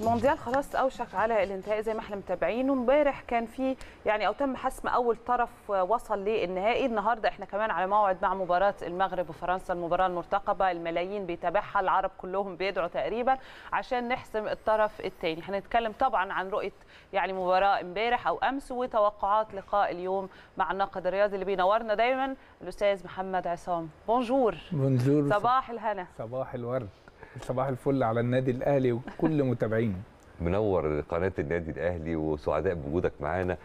المونديال خلاص اوشك على الانتهاء زي ما احنا متابعينه امبارح كان في يعني او تم حسم اول طرف وصل للنهائي النهارده احنا كمان على موعد مع مباراه المغرب وفرنسا المباراه المرتقبه الملايين بيتابعها العرب كلهم بيدعوا تقريبا عشان نحسم الطرف الثاني هنتكلم طبعا عن رؤيه يعني مباراه امبارح او امس وتوقعات لقاء اليوم مع الناقد الرياضي اللي بينورنا دايما الاستاذ محمد عصام بونجور بونجور صباح الهنا صباح الورد صباح الفل على النادي الاهلي وكل متابعينه منور قناه النادي الاهلي وسعداء بوجودك معانا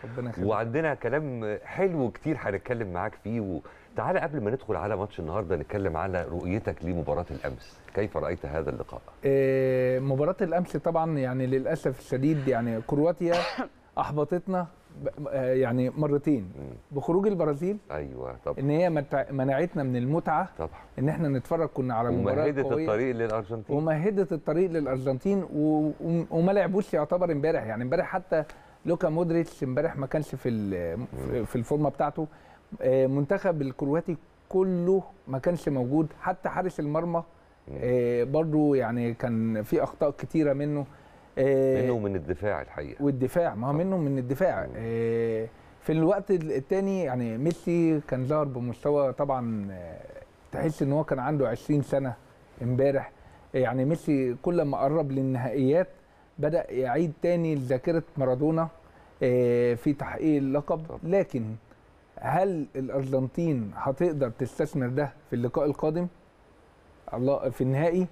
وعندنا كلام حلو كتير هنتكلم معاك فيه وتعالى قبل ما ندخل على ماتش النهارده نتكلم على رؤيتك لمباراه الامس كيف رايت هذا اللقاء آه، مباراه الامس طبعا يعني للاسف الشديد يعني كرواتيا احبطتنا آه، يعني مرتين بخروج البرازيل ايوه طبعا ان هي منعتنا من المتعه طبعا ان احنا نتفرج كنا على مباراه ومهدت الطريق للارجنتين ومهدت الطريق للارجنتين وما لعبوش يعتبر امبارح يعني امبارح حتى لوكا مودريتش امبارح ما كانش في في الفورمه بتاعته آه، منتخب الكرواتي كله ما كانش موجود حتى حارس المرمى آه، برضه يعني كان في اخطاء كتيره منه آه، منه من الدفاع الحقيقه والدفاع ما هو منه من الدفاع آه، في الوقت الثاني يعني ميسي كان ظهر بمستوى طبعا آه، تحس ان هو كان عنده 20 سنه امبارح يعني ميسي كل ما قرب للنهائيات بدا يعيد تاني ذاكره مارادونا في تحقيق اللقب لكن هل الارجنتين هتقدر تستثمر ده في اللقاء القادم الله في النهائي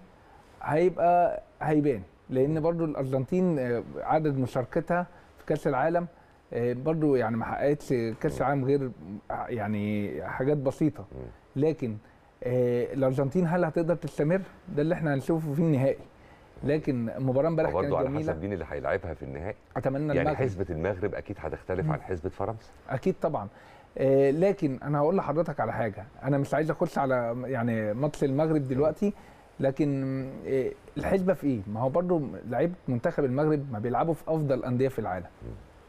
هيبقى هيبان لان برضو الارجنتين آه، عدد مشاركتها في كاس العالم آه، برضو يعني ما حققتش كاس العالم غير آه، يعني حاجات بسيطه لكن الارجنتين هل هتقدر تستمر ده اللي احنا هنشوفه في النهائي لكن مباراة امبارح كانت جميله برضه على حسب مين اللي هيلعبها في النهائي اتمنى يعني المغرب. حسبه المغرب اكيد هتختلف عن حسبه فرنسا اكيد طبعا آه لكن انا هقول لحضرتك على حاجه انا مش عايز اخش على يعني ماتش المغرب دلوقتي لكن آه، الحسبه في ايه؟ ما هو برضه لعيبه منتخب المغرب ما بيلعبوا في افضل انديه في العالم.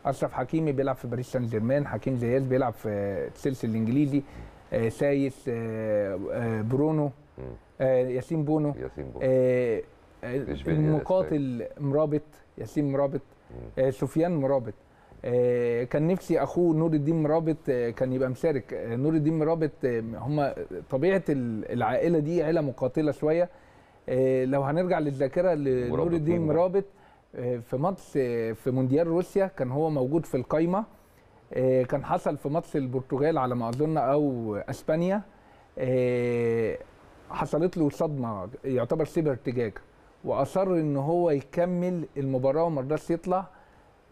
اشرف حكيمي بيلعب في باريس سان جيرمان، حكيم زياز بيلعب في السلسل آه، الانجليزي، آه، سايس برونو ياسين بونو ياسين المقاتل مرابط ياسين مرابط سفيان مرابط كان نفسي اخوه نور الدين مرابط كان يبقى مشارك نور الدين مرابط هم طبيعه العائله دي عيله مقاتله شويه آه، لو هنرجع للذاكره لنور الدين مرابط آه، في ماتش آه، في مونديال روسيا كان هو موجود في القايمه كان حصل في ماتش البرتغال على ما اظن او اسبانيا حصلت له صدمه يعتبر سيب ارتجاج واصر ان هو يكمل المباراه وما رضاش يطلع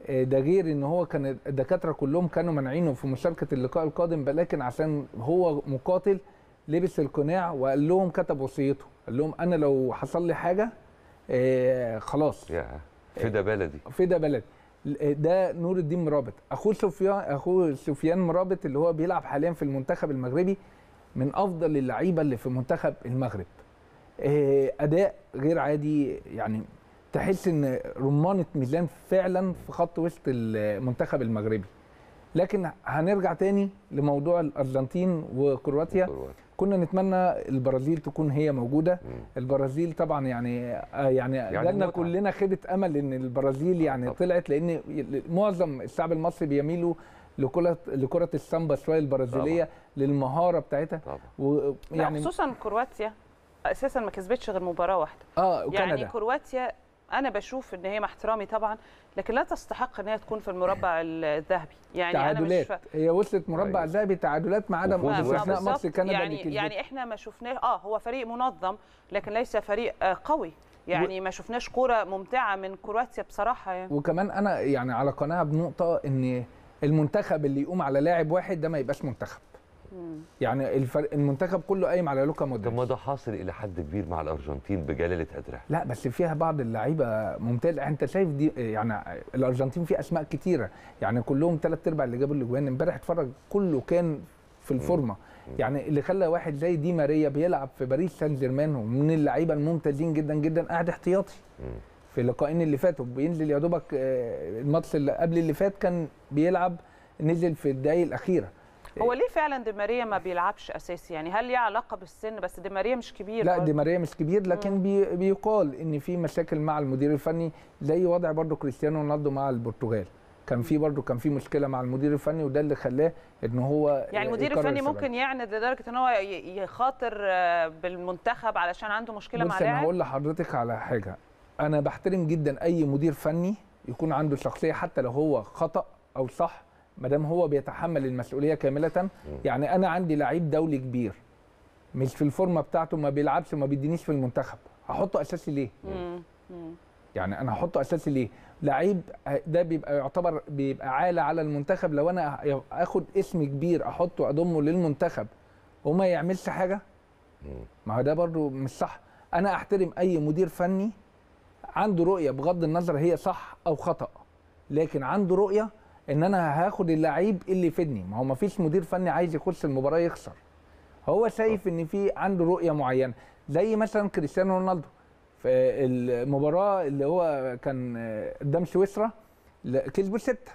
ده غير ان هو كان الدكاتره كلهم كانوا مانعينه في مشاركه اللقاء القادم ولكن عشان هو مقاتل لبس القناع وقال لهم كتب وصيته قال لهم انا لو حصل لي حاجه آه، خلاص يا فدا بلدي فدا بلدي آه، ده نور الدين مرابط اخوه سفيان اخوه سفيان مرابط اللي هو بيلعب حاليا في المنتخب المغربي من افضل اللعيبه اللي في منتخب المغرب آه، اداء غير عادي يعني تحس ان رمانه ميلان فعلا في خط وسط المنتخب المغربي لكن هنرجع تاني لموضوع الارجنتين وكرواتيا كنا نتمنى البرازيل تكون هي موجوده البرازيل طبعا يعني آه، يعني, يعني جالنا كلنا خيبه امل ان البرازيل آه، يعني طبعا. طلعت لان معظم الشعب المصري بيميلوا لكره لكره السامبا شويه البرازيليه طبعا. للمهاره بتاعتها ويعني خصوصا كرواتيا اساسا ما كسبتش غير مباراه واحده اه يعني وكندا. يعني كرواتيا انا بشوف ان هي مع احترامي طبعا لكن لا تستحق ان هي تكون في المربع الذهبي يعني تعادلات. انا مش ف... هي وصلت مربع أيوة. ذهبي تعادلات ما عدا استثناء مصر كندا يعني يعني احنا ما شفناه اه هو فريق منظم لكن ليس فريق آه قوي يعني ما شفناش كوره ممتعه من كرواتيا بصراحه يعني وكمان انا يعني على قناعه بنقطه ان المنتخب اللي يقوم على لاعب واحد ده ما يبقاش منتخب يعني الفرق المنتخب كله قايم على لوكا مودريتش طب ما ده حاصل الى حد كبير مع الارجنتين بجلاله قدرها لا بس فيها بعض اللعيبه ممتازه انت شايف دي يعني الارجنتين في اسماء كتيره يعني كلهم ثلاث ارباع اللي جابوا الاجوان امبارح اتفرج كله كان في الفورمه يعني اللي خلى واحد زي دي ماريا بيلعب في باريس سان جيرمان ومن اللعيبه الممتازين جدا جدا قاعد احتياطي في اللقاءين اللي فاتوا بينزل يا دوبك آه، الماتش اللي قبل اللي فات كان بيلعب نزل في الدقايق الاخيره هو إيه. ليه فعلا دي ماريا ما بيلعبش اساسي يعني هل ليه علاقه بالسن بس دي ماريا مش كبير لا دي ماريا مش كبير لكن مم. بي بيقال ان في مشاكل مع المدير الفني زي وضع برضو كريستيانو رونالدو مع البرتغال كان في برضه كان في مشكله مع المدير الفني وده اللي خلاه ان هو يعني إيه، المدير الفني ممكن يعند لدرجه ان هو يخاطر آه، بالمنتخب علشان عنده مشكله مع لاعب بس انا هقول لحضرتك على حاجه انا بحترم جدا اي مدير فني يكون عنده شخصيه حتى لو هو خطا او صح ما دام هو بيتحمل المسؤوليه كامله يعني انا عندي لعيب دولي كبير مش في الفورمه بتاعته ما بيلعبش وما بيدينيش في المنتخب هحطه اساسي ليه يعني انا هحطه اساسي ليه لعيب ده بيبقى يعتبر بيبقى عاله على المنتخب لو انا اخد اسم كبير احطه اضمه للمنتخب وما يعملش حاجه ما هو ده برضو مش صح انا احترم اي مدير فني عنده رؤيه بغض النظر هي صح او خطا لكن عنده رؤيه ان انا هاخد اللعيب اللي يفيدني ما هو ما فيش مدير فني عايز يخش المباراه يخسر هو شايف ان في عنده رؤيه معينه زي مثلا كريستيانو رونالدو في المباراه اللي هو كان قدام سويسرا كسبوا سته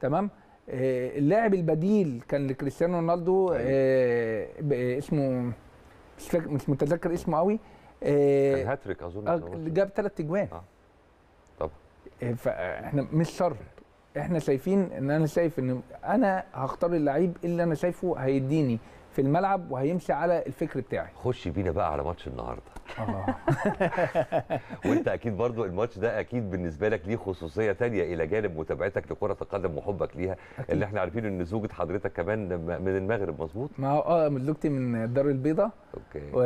تمام آه، اللاعب البديل كان لكريستيانو رونالدو آه، أيوه. اسمه مش مش متذكر اسمه قوي آه، كان هاتريك اظن جاب ثلاث اجوان آه. طبعا فاحنا مش شر احنا شايفين ان انا شايف ان انا هختار اللعيب اللي انا شايفه هيديني في الملعب وهيمشي على الفكر بتاعي خش بينا بقى على ماتش النهارده آه. وانت اكيد برضو الماتش ده اكيد بالنسبه لك ليه خصوصيه تانية الى جانب متابعتك لكره القدم وحبك ليها أكيد. اللي احنا عارفين ان زوجة حضرتك كمان من المغرب مظبوط ما هو اه زوجتي من الدار البيضاء اوكي و...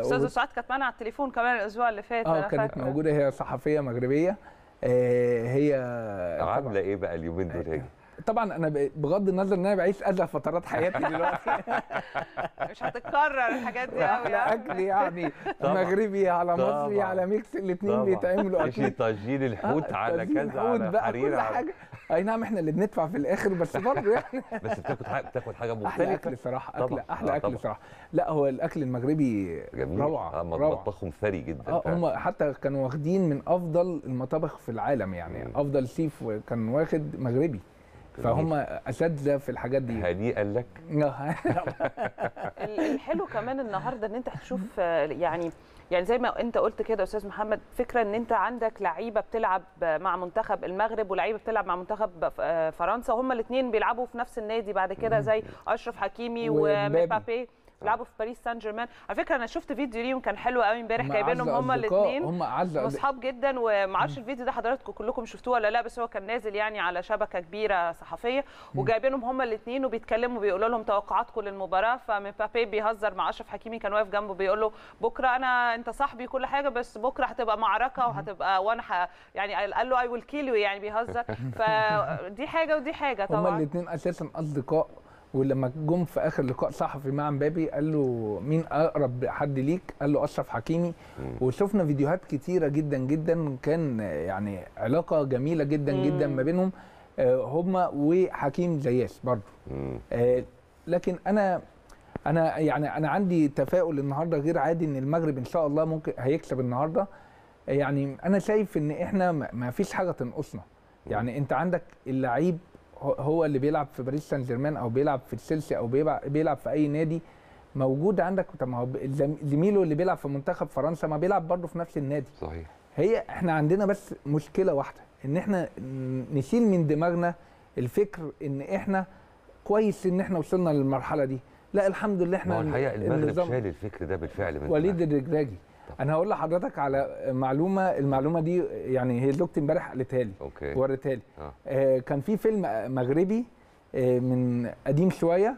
استاذه سعاد كانت معانا على التليفون كمان الاسبوع اللي فات اه كانت موجوده هي صحفيه مغربيه آه، هي عامله ايه بقى اليومين دول هي؟ طبعا انا بغض النظر ان انا بعيش اذى فترات حياتي دلوقتي مش هتتكرر الحاجات دي قوي يعني اكل يعني مغربي على مصري على ميكس الاثنين بيتعملوا اكل تشجيل الحوت آه، على كذا على حرير كل حاجه اي نعم احنا اللي بندفع في الاخر بس برضه يعني بس بتاكل حاجه بتاكل حاجه مختلفه احلى اكل صراحه اكل احلى آه، اكل صراحه لا هو الاكل المغربي روعه آه، مطبخهم ثري جدا اه هم حتى كانوا واخدين من افضل المطابخ في العالم يعني افضل سيف كان واخد مغربي فهم اساتذه في الحاجات دي هدي قال لك الحلو كمان النهارده ان انت هتشوف يعني يعني زي ما انت قلت كده استاذ محمد فكره ان انت عندك لعيبه بتلعب مع منتخب المغرب ولعيبه بتلعب مع منتخب فرنسا وهم الاثنين بيلعبوا في نفس النادي بعد كده زي اشرف حكيمي ومبابي بيلعبوا في باريس سان جيرمان على فكره انا شفت فيديو ليهم كان حلو قوي امبارح جايبينهم هم الاثنين هم اعز واصحاب جدا ومعرفش الفيديو ده حضراتكم كلكم شفتوه ولا لا بس هو كان نازل يعني على شبكه كبيره صحفيه وجايبينهم هم الاثنين وبيتكلموا بيقولوا لهم توقعاتكم للمباراه فمبابي بيهزر مع اشرف حكيمي كان واقف جنبه بيقول له بكره انا انت صاحبي كل حاجه بس بكره هتبقى معركه وهتبقى وانا يعني قال له اي ويل كيل يعني بيهزر فدي حاجه ودي حاجه طبعا هم الاثنين اساسا اصدقاء ولما جم في اخر لقاء صحفي مع مبابي قال له مين اقرب حد ليك قال له اشرف حكيمي وشفنا فيديوهات كتيره جدا جدا كان يعني علاقه جميله جدا مم. جدا ما بينهم آه، هما وحكيم زياش برضه آه، لكن انا انا يعني انا عندي تفاؤل النهارده غير عادي ان المغرب ان شاء الله ممكن هيكسب النهارده يعني انا شايف ان احنا ما فيش حاجه تنقصنا يعني انت عندك اللعيب هو اللي بيلعب في باريس سان جيرمان او بيلعب في تشيلسي او بيلعب في اي نادي موجود عندك طب ما هو زميله اللي بيلعب في منتخب فرنسا ما بيلعب برضه في نفس النادي صحيح هي احنا عندنا بس مشكله واحده ان احنا نشيل من دماغنا الفكر ان احنا كويس ان احنا وصلنا للمرحله دي لا الحمد لله احنا ما هو الحقيقه المغرب شال الفكر ده بالفعل من وليد الرجراجي انا هقول لحضرتك على معلومه المعلومه دي يعني هي دكت امبارح قالتها لي اوكي وريتها لي آه. آه كان في فيلم مغربي آه من قديم شويه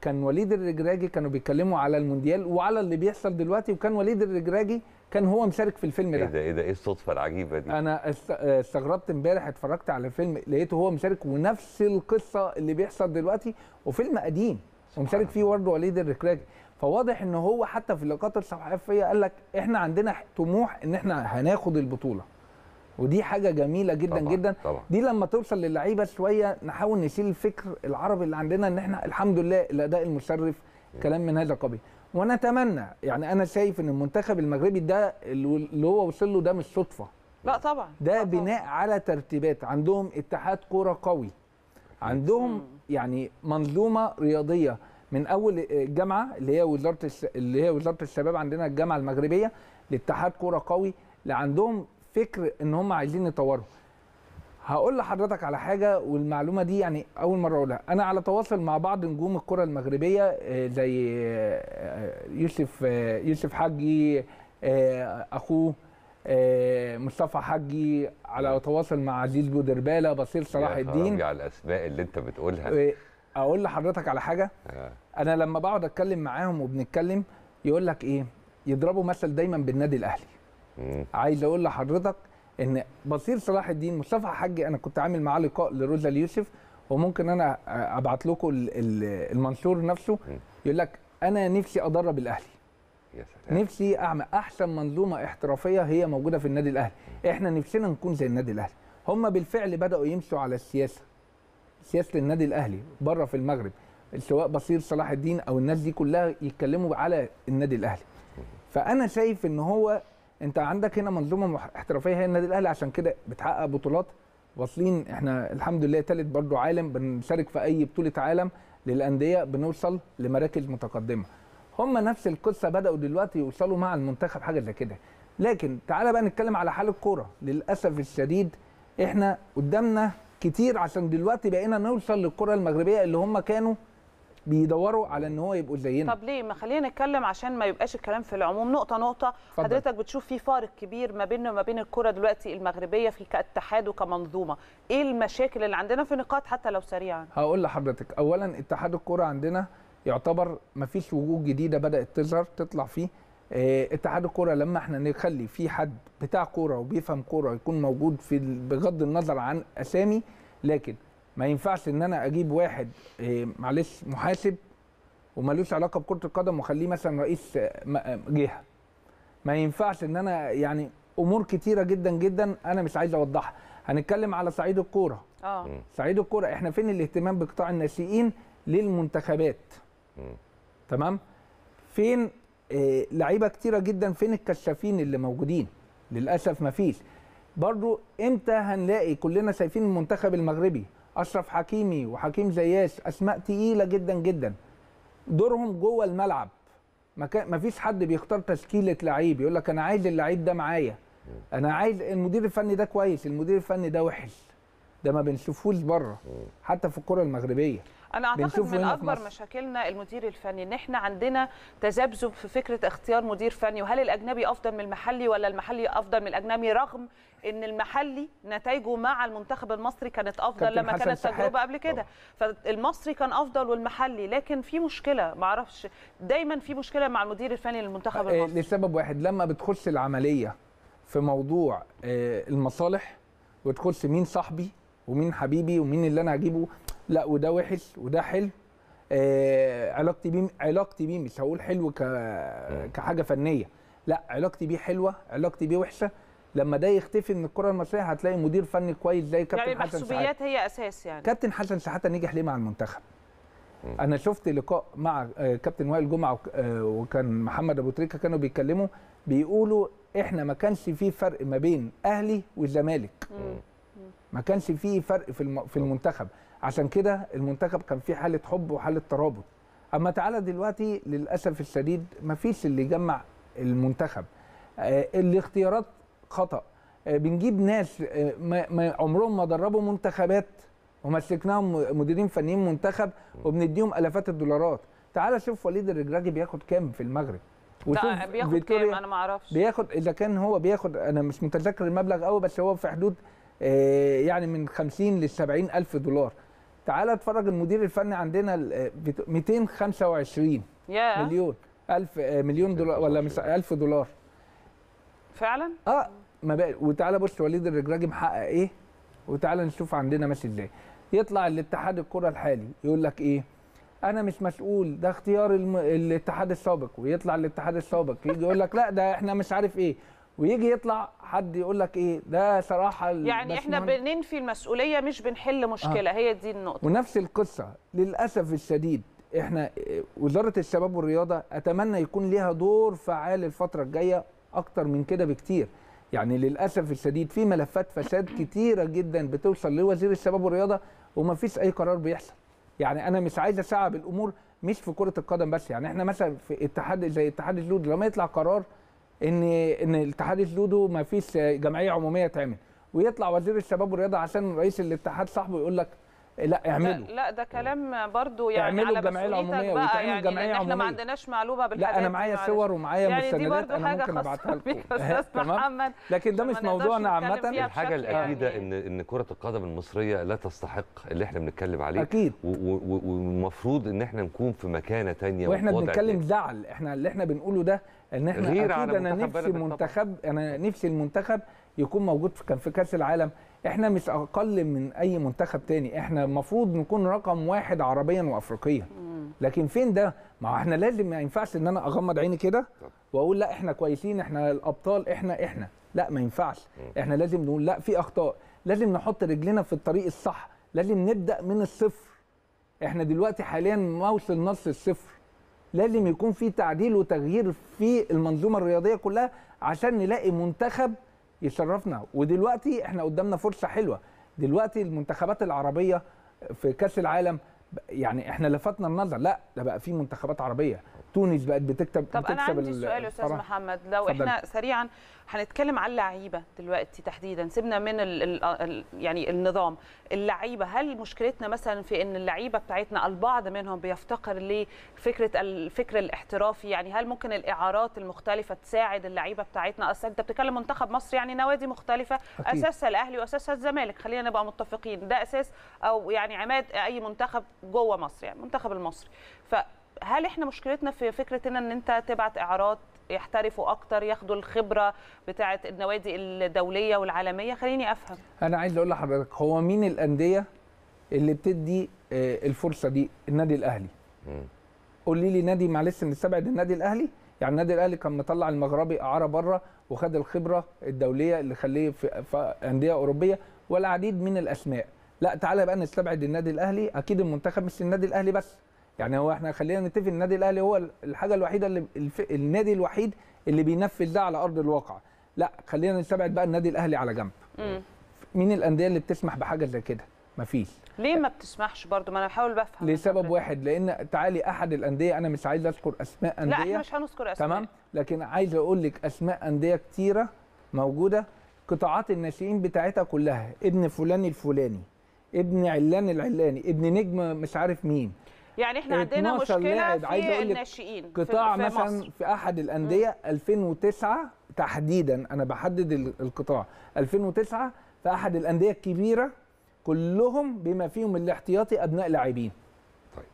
كان وليد الرجراجي كانوا بيتكلموا على المونديال وعلى اللي بيحصل دلوقتي وكان وليد الرجراجي كان هو مشارك في الفيلم ده ايه ده ايه ده ايه الصدفه العجيبه دي انا آه، استغربت امبارح اتفرجت على فيلم لقيته هو مشارك ونفس القصه اللي بيحصل دلوقتي وفيلم قديم ومشارك فيه برضه وليد الرجراجي فواضح ان هو حتى في اللقاءات الصحفيه قال لك احنا عندنا طموح ان احنا هناخد البطوله ودي حاجه جميله جدا طبعًا جدا طبعًا. دي لما توصل للعيبه شويه نحاول نشيل الفكر العربي اللي عندنا ان احنا الحمد لله الاداء المشرف كلام من هذا القبيل ونتمنى يعني انا شايف ان المنتخب المغربي ده اللي هو وصل له ده مش صدفه لا طبعا ده طبعًا. بناء على ترتيبات عندهم اتحاد كوره قوي عندهم يعني منظومه رياضيه من اول الجامعه آه، اللي هي وزاره اللي هي وزاره الشباب عندنا الجامعه المغربيه لاتحاد كوره قوي اللي عندهم فكر ان هم عايزين يطوروا هقول لحضرتك على حاجه والمعلومه دي يعني اول مره اقولها انا على تواصل مع بعض نجوم الكره المغربيه آه، زي آه، يوسف يوسف حجي اخوه مصطفى حجي على تواصل مع عزيز بودرباله بصير صلاح الدين على الاسماء اللي انت بتقولها اقول لحضرتك على حاجه آه. انا لما بقعد اتكلم معاهم وبنتكلم يقول لك ايه يضربوا مثل دايما بالنادي الاهلي عايز اقول لحضرتك ان بصير صلاح الدين مصطفى حجي انا كنت عامل معاه لقاء لروزا اليوسف وممكن انا ابعت لكم المنشور نفسه يقول لك انا نفسي ادرب الاهلي يا نفسي اعمل احسن منظومه احترافيه هي موجوده في النادي الاهلي احنا نفسنا نكون زي النادي الاهلي هم بالفعل بداوا يمشوا على السياسه سياسه النادي الاهلي بره في المغرب سواء بصير صلاح الدين او الناس دي كلها يتكلموا على النادي الاهلي فانا شايف ان هو انت عندك هنا منظومه احترافيه هي النادي الاهلي عشان كده بتحقق بطولات واصلين احنا الحمد لله ثالث برضو عالم بنشارك في اي بطوله عالم للانديه بنوصل لمراكز متقدمه هم نفس القصه بداوا دلوقتي يوصلوا مع المنتخب حاجه زي كده لكن تعالى بقى نتكلم على حال الكوره للاسف الشديد احنا قدامنا كتير عشان دلوقتي بقينا نوصل للكره المغربيه اللي هم كانوا بيدوروا على ان هو يبقوا زينا طب ليه ما خلينا نتكلم عشان ما يبقاش الكلام في العموم نقطه نقطه فضل. حضرتك بتشوف في فارق كبير ما بيننا وما بين الكره دلوقتي المغربيه في كاتحاد وكمنظومه ايه المشاكل اللي عندنا في نقاط حتى لو سريعا هقول لحضرتك اولا اتحاد الكره عندنا يعتبر ما فيش وجوه جديده بدات تظهر تطلع فيه آه، اتحاد الكوره لما احنا نخلي في حد بتاع كوره وبيفهم كوره يكون موجود في بغض النظر عن اسامي لكن ما ينفعش ان انا اجيب واحد آه، معلش محاسب ومالوش علاقه بكره القدم واخليه مثلا رئيس آه، جهه ما ينفعش ان انا يعني امور كتيره جدا جدا انا مش عايز اوضحها هنتكلم على صعيد الكوره اه صعيد الكوره احنا فين الاهتمام بقطاع الناشئين للمنتخبات تمام فين آه، لعيبه كتيره جدا فين الكشافين اللي موجودين للاسف ما فيش برضو امتى هنلاقي كلنا شايفين المنتخب المغربي اشرف حكيمي وحكيم زياش اسماء تقيله جدا جدا دورهم جوه الملعب ما فيش حد بيختار تشكيله لعيب يقول لك انا عايز اللعيب ده معايا انا عايز المدير الفني ده كويس المدير الفني ده وحش ده ما بنشوفوش بره حتى في الكره المغربيه انا اعتقد من اكبر مشاكلنا المدير الفني ان احنا عندنا تذبذب في فكره اختيار مدير فني وهل الاجنبي افضل من المحلي ولا المحلي افضل من الاجنبي رغم ان المحلي نتائجه مع المنتخب المصري كانت افضل لما كانت تجربه قبل كده فالمصري كان افضل والمحلي لكن في مشكله معرفش دايما في مشكله مع المدير الفني للمنتخب آه، المصري لسبب واحد لما بتخش العمليه في موضوع آه، المصالح وتخش مين صاحبي ومين حبيبي ومين اللي انا هجيبه لا وده وحش وده حلو آه علاقتي بيه علاقتي بيه مش هقول حلو ك كحاجه فنيه لا علاقتي بيه حلوه علاقتي بيه وحشه لما ده يختفي من الكره المصريه هتلاقي مدير فني كويس زي كابتن يعني حسن يعني هي اساس يعني كابتن حسن سعاده نجح ليه مع المنتخب انا شفت لقاء مع آه، كابتن وائل جمعه آه، وكان محمد ابو تريكه كانوا بيتكلموا بيقولوا احنا ما كانش في فرق ما بين اهلي والزمالك ما كانش فيه فرق في في المنتخب عشان كده المنتخب كان فيه حاله حب وحاله ترابط اما تعالى دلوقتي للاسف الشديد ما فيش اللي يجمع المنتخب آه، الاختيارات خطا آه، بنجيب ناس آه، ما, عمرهم ما دربوا منتخبات ومسكناهم مديرين فنيين منتخب وبنديهم الافات الدولارات تعال شوف وليد الرجراجي بياخد كام في المغرب وشوف بياخد كام انا ما اعرفش بياخد اذا كان هو بياخد انا مش متذكر المبلغ قوي بس هو في حدود آه، يعني من 50 ل 70 الف دولار تعال اتفرج المدير الفني عندنا 225 yeah. آه، مليون الف آه، مليون دولار ولا مش 1000 دولار فعلا اه ما بقى وتعالى بص وليد الرجراجي محقق ايه وتعالى نشوف عندنا ماشي ازاي يطلع الاتحاد الكره الحالي يقول لك ايه انا مش مسؤول ده اختيار الم... الاتحاد السابق ويطلع الاتحاد السابق يجي يقول لك لا ده احنا مش عارف ايه ويجي يطلع حد يقول لك ايه ده صراحه يعني احنا بننفي المسؤوليه مش بنحل آه. مشكله آه. هي دي النقطه ونفس القصه للاسف الشديد احنا آه، وزاره الشباب والرياضه اتمنى يكون ليها دور فعال الفتره الجايه اكتر من كده بكتير يعني للاسف الشديد في ملفات فساد كتيره جدا بتوصل لوزير الشباب والرياضه ومفيش اي قرار بيحصل يعني انا مش عايز اسعب الامور مش في كره القدم بس يعني احنا مثلا في اتحاد زي اتحاد الجود لما يطلع قرار ان ان الاتحاد اللودو ما فيش جمعيه عموميه تعمل ويطلع وزير الشباب والرياضه عشان رئيس الاتحاد صاحبه يقول لك لا اعملوا لا, ده كلام برضو يعني اعمله على الجمعيه العموميه بقى يعني الجمعيه احنا ما عندناش معلومه بالحاجات لا انا معايا صور ومعايا يعني مستندات انا ممكن ابعتها لكم لكن ده مش موضوعنا عامه الحاجه الاكيده يعني. ان ان كره القدم المصريه لا تستحق اللي احنا بنتكلم عليه اكيد والمفروض ان احنا نكون في مكانه ثانيه واحنا بنتكلم زعل احنا اللي احنا بنقوله ده ان احنا غير اكيد انا نفسي المنتخب انا نفسي المنتخب يكون موجود في كان في كاس العالم احنا مش اقل من اي منتخب تاني احنا المفروض نكون رقم واحد عربيا وافريقيا لكن فين ده ما احنا لازم ما ينفعش ان انا اغمض عيني كده واقول لا احنا كويسين احنا الابطال احنا احنا لا ما ينفعش احنا لازم نقول لا في اخطاء لازم نحط رجلنا في الطريق الصح لازم نبدا من الصفر احنا دلوقتي حاليا ما وصلناش للصفر لازم يكون في تعديل وتغيير في المنظومه الرياضيه كلها عشان نلاقي منتخب يشرفنا ودلوقتي احنا قدامنا فرصه حلوه دلوقتي المنتخبات العربيه في كاس العالم يعني احنا لفتنا النظر لا ده بقى في منتخبات عربيه تونس بقت بتكتب طب بتكسب انا عندي سؤال يا استاذ محمد لو صدق. احنا سريعا هنتكلم على اللعيبه دلوقتي تحديدا سيبنا من الـ الـ آه، يعني النظام اللعيبه هل مشكلتنا مثلا في ان اللعيبه بتاعتنا البعض منهم بيفتقر لفكره الفكر الاحترافي يعني هل ممكن الاعارات المختلفه تساعد اللعيبه بتاعتنا اصل انت بتتكلم منتخب مصر يعني نوادي مختلفه أكيد. اساسها الاهلي واساسها الزمالك خلينا نبقى متفقين ده اساس او يعني عماد اي منتخب جوه مصر يعني المنتخب المصري ف هل احنا مشكلتنا في فكرتنا ان انت تبعت اعارات يحترفوا اكتر ياخدوا الخبره بتاعه النوادي الدوليه والعالميه خليني افهم انا عايز اقول لحضرتك هو مين الانديه اللي بتدي آه، الفرصه دي النادي الاهلي قولي لي نادي معلش نستبعد النادي الاهلي يعني النادي الاهلي كان مطلع المغربي اعاره بره وخد الخبره الدوليه اللي خليه في انديه اوروبيه والعديد من الاسماء لا تعالى بقى نستبعد النادي الاهلي اكيد المنتخب مش النادي الاهلي بس يعني هو احنا خلينا نتفق النادي الاهلي هو الحاجه الوحيده اللي النادي الوحيد اللي بينفذ ده على ارض الواقع لا خلينا نستبعد بقى النادي الاهلي على جنب مين الانديه اللي بتسمح بحاجه زي كده مفيش ليه ما بتسمحش برضو ما انا بحاول بفهم لسبب واحد لان تعالي احد الانديه انا مش عايز اذكر اسماء انديه لا احنا مش هنذكر اسماء تمام لكن عايز اقول لك اسماء انديه كتيره موجوده قطاعات الناشئين بتاعتها كلها ابن فلان الفلاني ابن علان العلاني ابن نجم مش عارف مين يعني احنا إيه، عندنا مشكله في الناشئين قطاع في مثلا مصر. في احد الانديه 2009 تحديدا انا بحدد القطاع 2009 في احد الانديه الكبيره كلهم بما فيهم الاحتياطي ابناء لاعبين طيب،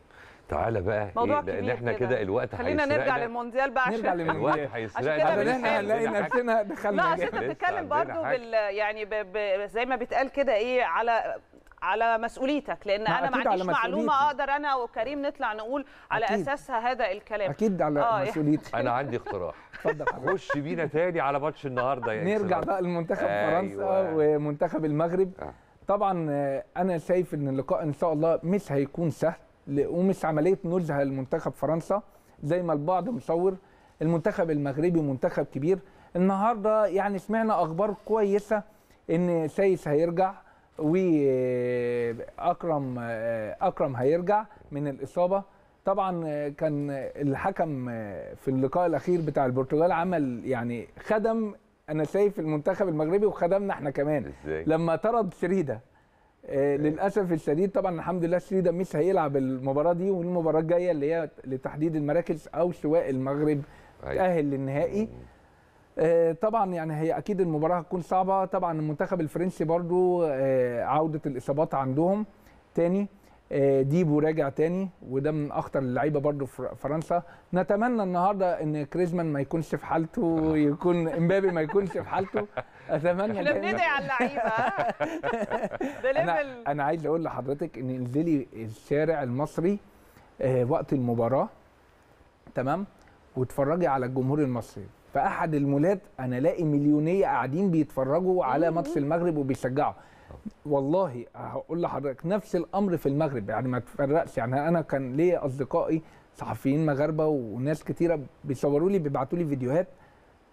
تعالى بقى إيه، موضوع إيه لان احنا كده الوقت خلينا نرجع للمونديال بقى عشان نرجع للوقت هيسرقنا احنا هنلاقي نفسنا دخلنا لا اصل انت بتتكلم برضه يعني ب... ب... زي ما بيتقال كده ايه على على مسؤوليتك لان انا ما عنديش معلومه اقدر انا وكريم نطلع نقول على أكيد. اساسها هذا الكلام اكيد على آه يعني مسؤوليتك انا عندي اقتراح خش بينا تاني على ماتش النهارده يعني نرجع بقى لمنتخب أيوة. فرنسا ومنتخب المغرب آه. طبعا آه، انا شايف ان اللقاء ان شاء الله مش هيكون سهل ومش عمليه نزهه لمنتخب فرنسا زي ما البعض مصور المنتخب المغربي منتخب كبير النهارده يعني سمعنا اخبار كويسه ان سايس هيرجع واكرم اكرم هيرجع من الاصابه طبعا كان الحكم في اللقاء الاخير بتاع البرتغال عمل يعني خدم انا شايف المنتخب المغربي وخدمنا احنا كمان إزاي؟ لما طرد شريده إيه. للاسف الشديد طبعا الحمد لله شريده مش هيلعب المباراه دي والمباراه الجايه اللي هي لتحديد المراكز او سواء المغرب أيوة. تاهل للنهائي آه، طبعا يعني هي اكيد المباراه هتكون صعبه طبعا المنتخب الفرنسي برضو آه، عوده الاصابات عندهم تاني آه، ديبو راجع تاني وده من اخطر اللعيبه برضو في فرنسا نتمنى النهارده ان كريزمان ما يكونش في حالته يكون امبابي ما يكونش في حالته اتمنى احنا بندعي على اللعيبه ده ليفل انا عايز اقول لحضرتك ان انزلي الشارع المصري وقت المباراه تمام واتفرجي على الجمهور المصري في احد المولات انا الاقي مليونيه قاعدين بيتفرجوا على ماتش المغرب وبيشجعوا والله هقول لحضرتك نفس الامر في المغرب يعني ما تفرقش يعني انا كان ليا اصدقائي صحفيين مغاربه وناس كتيره بيصوروا لي بيبعتوا لي فيديوهات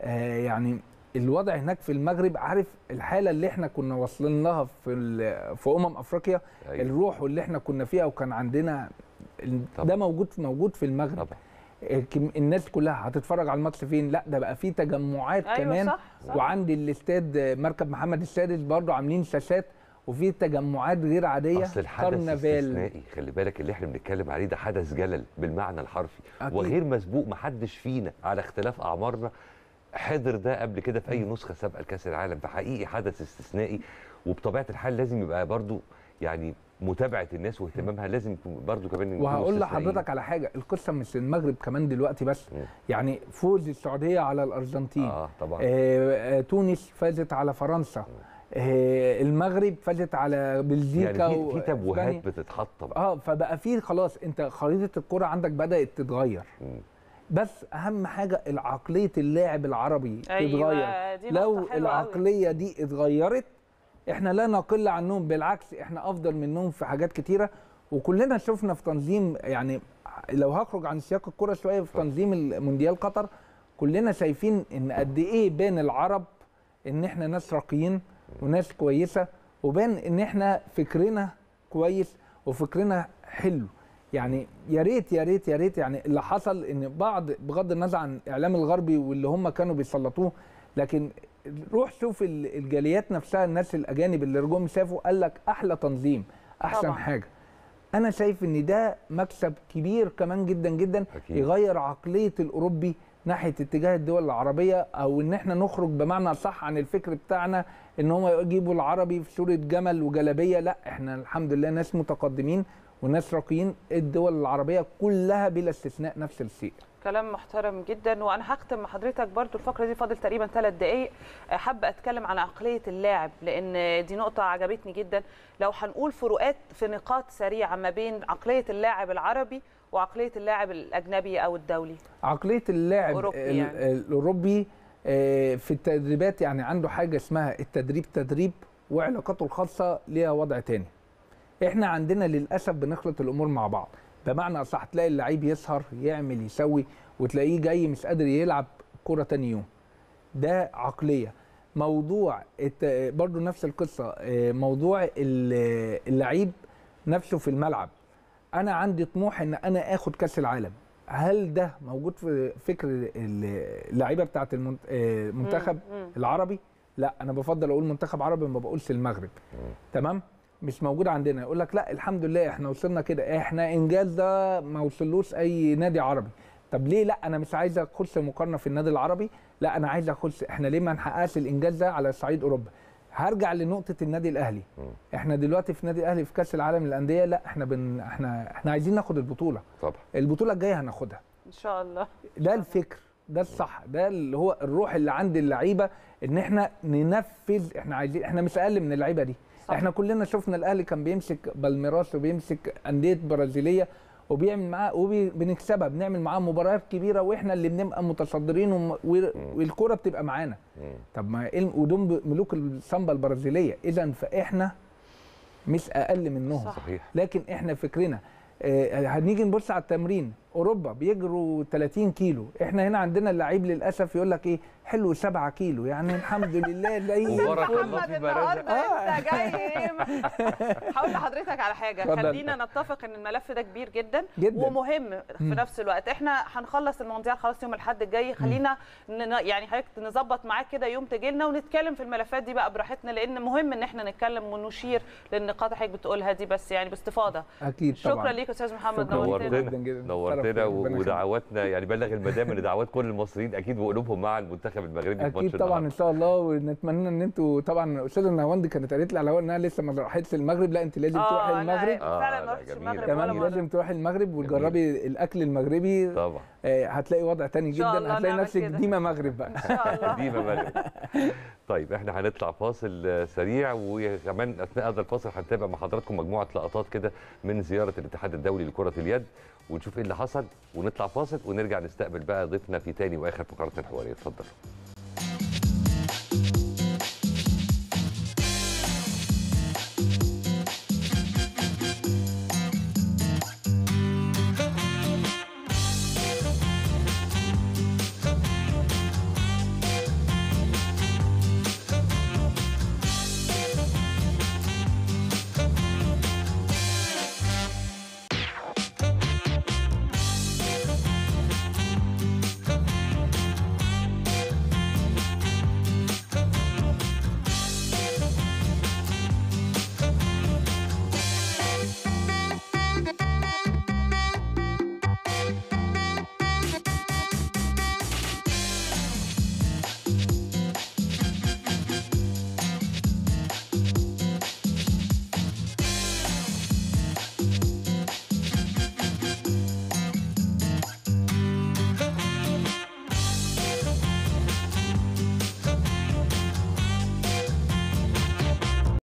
آه يعني الوضع هناك في المغرب عارف الحاله اللي احنا كنا واصلين لها في في امم افريقيا أيوة. الروح اللي احنا كنا فيها وكان عندنا ده موجود موجود في المغرب طبعا. الناس كلها هتتفرج على الماتش فين لا ده بقى في تجمعات أيوة كمان صح صح. وعندي الاستاد مركب محمد السادس برضه عاملين شاشات وفي تجمعات غير عاديه اصل الحدث استثنائي خلي بالك اللي احنا بنتكلم عليه ده حدث جلل بالمعنى الحرفي أكيد. وغير مسبوق محدش فينا على اختلاف اعمارنا حضر ده قبل كده في اي نسخه سابقه لكاس العالم فحقيقي حدث استثنائي وبطبيعه الحال لازم يبقى برضو يعني متابعه الناس واهتمامها لازم برضو كمان وهقول لحضرتك إيه؟ على حاجه القصه مش المغرب كمان دلوقتي بس م. يعني فوز السعوديه على الارجنتين اه طبعا آه, آه، تونس فازت على فرنسا م. آه المغرب فازت على بلجيكا يعني في, تبوهات بتتحط اه فبقى في خلاص انت خريطه الكره عندك بدات تتغير بس اهم حاجه العقليه اللاعب العربي أيوة تتغير لو العقليه قوي. دي اتغيرت احنا لا نقل عنهم بالعكس احنا افضل منهم في حاجات كتيره وكلنا شفنا في تنظيم يعني لو هخرج عن سياق الكره شويه في تنظيم المونديال قطر كلنا شايفين ان قد ايه بين العرب ان احنا ناس راقيين وناس كويسه وبين ان احنا فكرنا كويس وفكرنا حلو يعني يا ريت يا ريت يا ريت يعني اللي حصل ان بعض بغض النظر عن الاعلام الغربي واللي هم كانوا بيسلطوه لكن روح شوف الجاليات نفسها الناس الاجانب اللي رجوم شافوا قال لك احلى تنظيم احسن طبعا. حاجه انا شايف ان ده مكسب كبير كمان جدا جدا أكيد. يغير عقليه الاوروبي ناحيه اتجاه الدول العربيه او ان احنا نخرج بمعنى صح عن الفكر بتاعنا ان هم يجيبوا العربي في صوره جمل وجلبيه لا احنا الحمد لله ناس متقدمين وناس راقيين الدول العربيه كلها بلا استثناء نفس الشيء كلام محترم جدا وانا هختم مع حضرتك برضو الفقره دي فاضل تقريبا ثلاث دقائق حابه اتكلم عن عقليه اللاعب لان دي نقطه عجبتني جدا لو هنقول فروقات في نقاط سريعه ما بين عقليه اللاعب العربي وعقليه اللاعب الاجنبي او الدولي عقليه اللاعب يعني. الأوروبي, يعني. في التدريبات يعني عنده حاجه اسمها التدريب تدريب وعلاقاته الخاصه ليها وضع تاني احنا عندنا للاسف بنخلط الامور مع بعض بمعنى اصح تلاقي اللعيب يسهر يعمل يسوي وتلاقيه جاي مش قادر يلعب كره تاني يوم ده عقليه موضوع برضو نفس القصه آه، موضوع اللعيب نفسه في الملعب انا عندي طموح ان انا اخد كاس العالم هل ده موجود في فكر اللعيبه بتاعه آه، المنتخب العربي لا انا بفضل اقول منتخب عربي ما بقولش المغرب تمام مش موجود عندنا يقول لك لا الحمد لله احنا وصلنا كده احنا انجاز ده ما وصلوش اي نادي عربي طب ليه لا انا مش عايز اخش مقارنه في النادي العربي لا انا عايز اخش احنا ليه ما نحققش الانجاز ده على صعيد اوروبا هرجع لنقطه النادي الاهلي احنا دلوقتي في النادي الاهلي في كاس العالم للانديه لا احنا بن... احنا احنا عايزين ناخد البطوله طبعا البطوله الجايه هناخدها ان شاء الله ده الفكر ده الصح ده اللي هو الروح اللي عند اللعيبه ان احنا ننفذ احنا عايزين احنا مش اقل من اللعيبه دي صح. احنا كلنا شفنا الاهلي كان بيمسك بالميراس وبيمسك انديه برازيليه وبيعمل معاه وبنكسبها بنعمل معاه مباريات كبيره واحنا اللي بنبقى متصدرين والكوره بتبقى معانا طب ما ايه ودول ملوك السامبا البرازيليه اذا فاحنا مش اقل منهم صحيح لكن احنا فكرنا آه، هنيجي نبص على التمرين اوروبا بيجروا 30 كيلو احنا هنا عندنا اللعيب للاسف يقول لك ايه حلو 7 كيلو يعني الحمد لله لاقيين وبارك الله في النهارده آه. انت جاي هقول لحضرتك على حاجه خلينا نتفق ان الملف ده كبير جدا, جداً. ومهم في نفس الوقت احنا هنخلص المونديال خلاص يوم الاحد الجاي خلينا يعني حضرتك نظبط معاك كده يوم تجي لنا ونتكلم في الملفات دي بقى براحتنا لان مهم ان احنا نتكلم ونشير للنقاط اللي حضرتك بتقولها دي بس يعني باستفاضه اكيد طبعا شكرا ليك استاذ محمد نورتنا جدا جدا يعني وقتنا ودعواتنا يعني بلغ المدام ان دعوات كل المصريين اكيد بقلوبهم مع المنتخب المغربي اكيد طبعا ان شاء الله ونتمنى ان انتوا طبعا استاذه نواندي كانت قالت لي على انها لسه ما راحتش المغرب لا انت لازم تروحي آه، المغرب اه فعلا ما رحتش آه، المغرب كمان لازم تروحي المغرب وتجربي الاكل المغربي طبعا آه، هتلاقي وضع تاني جدا هتلاقي نفسك ديما مغرب بقى ديما مغرب طيب احنا هنطلع فاصل سريع وكمان اثناء هذا الفاصل هنتابع مع حضراتكم مجموعه لقطات كده من زياره الاتحاد الدولي لكره اليد ونشوف ايه اللي حصل ونطلع فاصل ونرجع نستقبل بقى ضيفنا في تاني واخر فقرات الحواريه اتفضل